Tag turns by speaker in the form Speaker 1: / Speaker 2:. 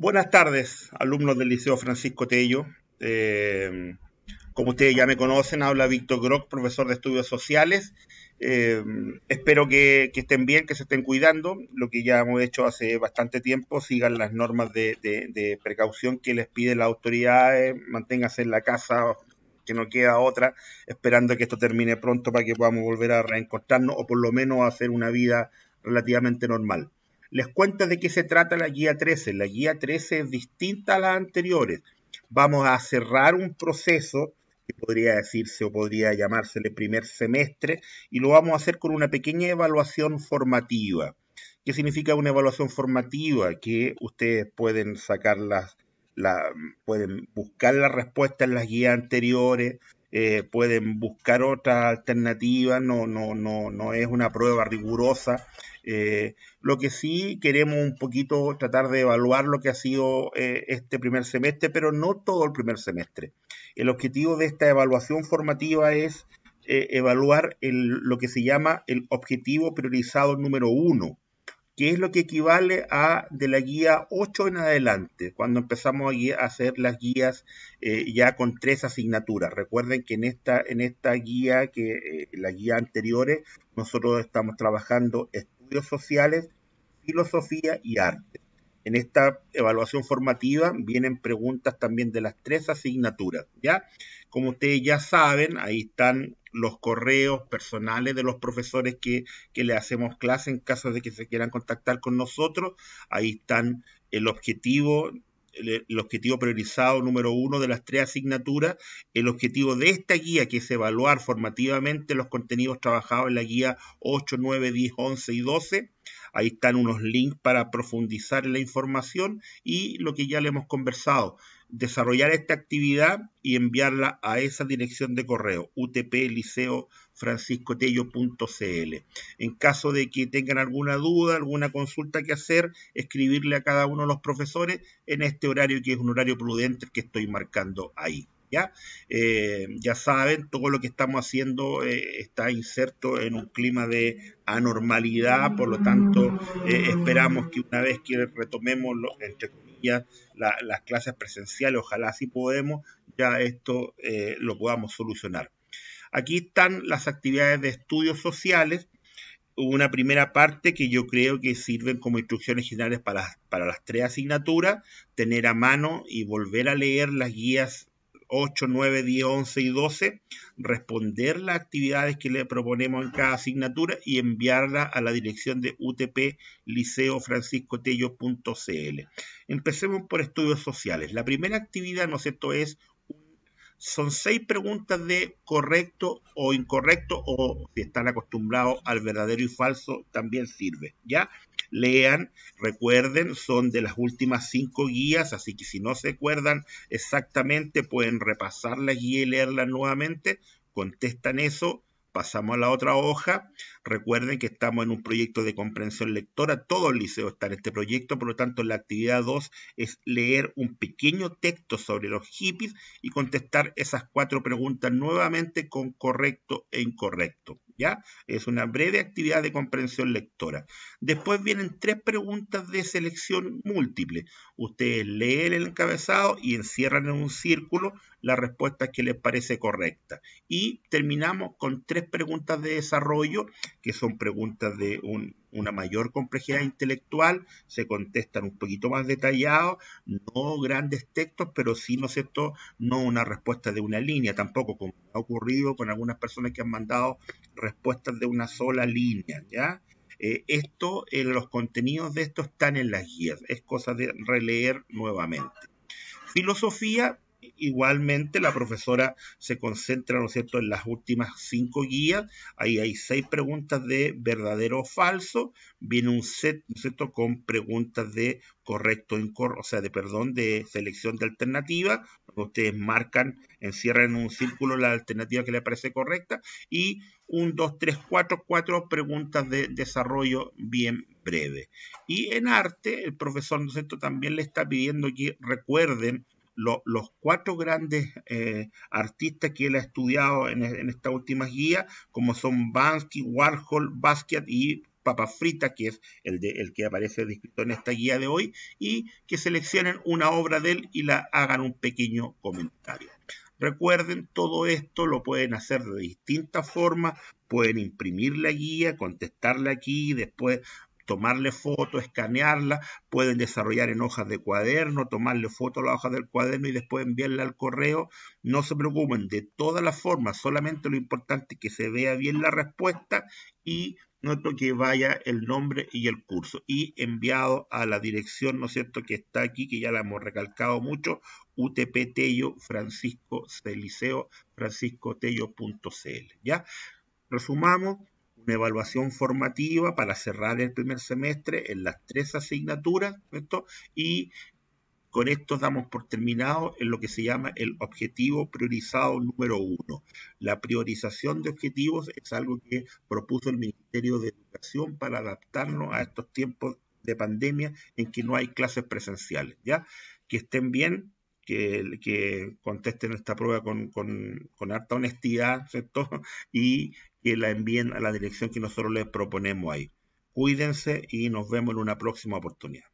Speaker 1: Buenas tardes, alumnos del Liceo Francisco Tello. Eh, como ustedes ya me conocen, habla Víctor Grock, profesor de estudios sociales. Eh, espero que, estén bien, que se estén cuidando, lo que ya hemos hecho hace bastante tiempo, sigan las normas de, precaución que les pide la autoridad, manténgase manténganse en la casa, que no queda otra, esperando que esto termine pronto para que podamos volver a reencontrarnos o por lo menos hacer una vida relativamente normal. Les cuento de qué se trata la guía 13. La guía 13 es distinta a las anteriores. Vamos a cerrar un proceso que podría decirse o podría llamarse el primer semestre y lo vamos a hacer con una pequeña evaluación formativa. ¿Qué significa una evaluación formativa? Que ustedes pueden sacar las, la, pueden buscar las respuestas en las guías anteriores, eh, pueden buscar otra alternativa, no, no, no, no es una prueba rigurosa. Eh, lo que sí queremos un poquito tratar de evaluar lo que ha sido eh, este primer semestre, pero no todo el primer semestre. El objetivo de esta evaluación formativa es evaluar lo que se llama el objetivo priorizado número uno, que es lo que equivale a de la guía 8 en adelante, cuando empezamos a hacer las guías eh, ya con tres asignaturas. Recuerden que en esta, en esta guía, que eh, la guía anteriores, nosotros estamos trabajando estudios sociales, filosofía y arte. En esta evaluación formativa vienen preguntas también de las tres asignaturas, ¿ya? Como ustedes ya saben, ahí están los correos personales de los profesores que, que le hacemos clase en caso de que se quieran contactar con nosotros. Ahí están el objetivo, el, el, objetivo priorizado número uno de las tres asignaturas. El objetivo de esta guía, que es evaluar formativamente los contenidos trabajados en la guía 8, 9, 10, 11 y 12. Ahí están unos links para profundizar en la información y lo que ya le hemos conversado, desarrollar esta actividad y enviarla a esa dirección de correo, CL. En caso de que tengan alguna duda, alguna consulta que hacer, escribirle a cada uno de los profesores en este horario que es un horario prudente que estoy marcando ahí. ¿ya? Eh, ya saben, todo lo que estamos haciendo eh, está inserto en un clima de anormalidad, por lo tanto, eh, esperamos que una vez que retomemos, lo, entre ya las clases presenciales, ojalá si podemos, ya esto eh, lo podamos solucionar. Aquí están las actividades de estudios sociales, una primera parte que yo creo que sirven como instrucciones generales para, para las tres asignaturas, tener a mano y volver a leer las guías 8, 9, 10, 11 y 12, responder las actividades que le proponemos en cada asignatura y enviarla a la dirección de UTP Liceo Francisco CL. Empecemos por estudios sociales. La primera actividad, ¿no es esto es son seis preguntas de correcto o incorrecto o si están acostumbrados al verdadero y falso también sirve, ¿ya? lean, recuerden, son de las últimas cinco guías, así que si no se acuerdan exactamente, pueden repasar la guía y leerla nuevamente, contestan eso, pasamos a la otra hoja. Recuerden que estamos en un proyecto de comprensión lectora, todo el liceo está en este proyecto, por lo tanto la actividad 2 es leer un pequeño texto sobre los hippies y contestar esas cuatro preguntas nuevamente con correcto e incorrecto. ¿ya? Es una breve actividad de comprensión lectora. Después vienen tres preguntas de selección múltiple. Ustedes leen el encabezado y encierran en un círculo la respuesta que les parece correcta. Y terminamos con tres preguntas de desarrollo, que son preguntas de un una mayor complejidad intelectual, se contestan un poquito más detallados, no grandes textos, pero sí, ¿no es cierto?, no una respuesta de una línea, tampoco como ha ocurrido con algunas personas que han mandado respuestas de una sola línea, ¿ya? Eh, esto, eh, los contenidos de esto están en las guías, es cosa de releer nuevamente. Filosofía, Igualmente, la profesora se concentra, ¿no es cierto?, en las últimas cinco guías. Ahí hay seis preguntas de verdadero o falso. Viene un set, ¿no es cierto?, con preguntas de correcto o incorrecto, o sea, de perdón, de selección de alternativa. Ustedes marcan, encierran en un círculo la alternativa que les parece correcta. Y un, dos, tres, cuatro, cuatro preguntas de desarrollo bien breve. Y en arte, el profesor, ¿no es cierto?, también le está pidiendo que recuerden los cuatro grandes eh, artistas que él ha estudiado e, en, esta última guía, como son Bansky, Warhol, Basquiat y Papa Frita, que es el, el que aparece descrito en esta guía de hoy, y que seleccionen una obra de él y la hagan un pequeño comentario. Recuerden, todo esto lo pueden hacer de distintas formas, pueden imprimir la guía, contestarla aquí, después tomarle foto, escanearla, pueden desarrollar en hojas de cuaderno, tomarle foto a la hoja del cuaderno y después enviarla al correo. No se preocupen, de todas las formas, solamente lo importante es que se vea bien la respuesta y noto que vaya el nombre y el curso y enviado a la dirección, ¿no es cierto?, que está aquí, que ya la hemos recalcado mucho, UTP Tello Francisco Celiceo, Tello.cl. ¿ya? Resumamos, evaluación formativa para cerrar el primer semestre en las tres asignaturas, Y con esto damos por terminado en lo que se llama el objetivo priorizado número uno. La priorización de objetivos es algo que propuso el Ministerio de Educación para adaptarnos a estos tiempos de pandemia en que no hay clases presenciales, ¿ya? Que estén bien, que, contesten esta prueba con, con harta honestidad, Y que la envíen a la dirección que nosotros les proponemos ahí. Cuídense y nos vemos en una próxima oportunidad.